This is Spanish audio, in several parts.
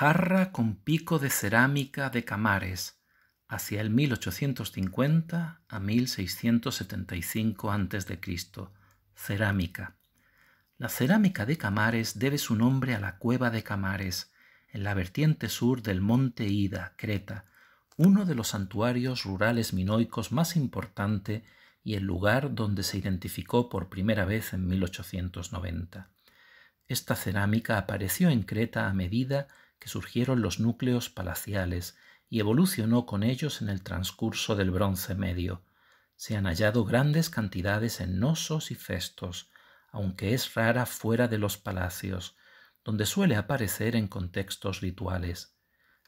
jarra con pico de cerámica de Camares hacia el 1850 a 1675 a.C. Cerámica. La cerámica de Camares debe su nombre a la cueva de Camares, en la vertiente sur del monte Ida, Creta, uno de los santuarios rurales minoicos más importante y el lugar donde se identificó por primera vez en 1890. Esta cerámica apareció en Creta a medida surgieron los núcleos palaciales y evolucionó con ellos en el transcurso del Bronce Medio. Se han hallado grandes cantidades en nosos y festos, aunque es rara fuera de los palacios, donde suele aparecer en contextos rituales.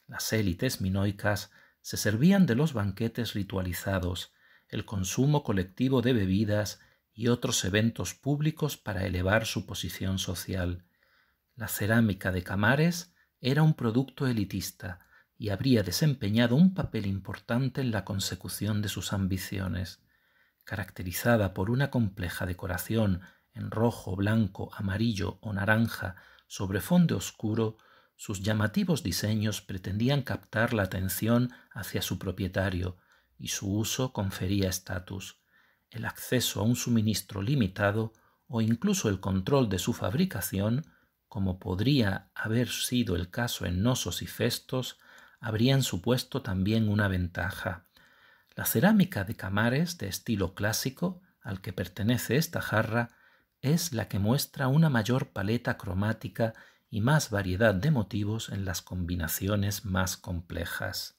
Las élites minoicas se servían de los banquetes ritualizados, el consumo colectivo de bebidas y otros eventos públicos para elevar su posición social. La cerámica de Camares era un producto elitista y habría desempeñado un papel importante en la consecución de sus ambiciones. Caracterizada por una compleja decoración en rojo, blanco, amarillo o naranja sobre fondo oscuro, sus llamativos diseños pretendían captar la atención hacia su propietario y su uso confería estatus. El acceso a un suministro limitado o incluso el control de su fabricación como podría haber sido el caso en Nosos y Festos, habrían supuesto también una ventaja. La cerámica de Camares, de estilo clásico, al que pertenece esta jarra, es la que muestra una mayor paleta cromática y más variedad de motivos en las combinaciones más complejas.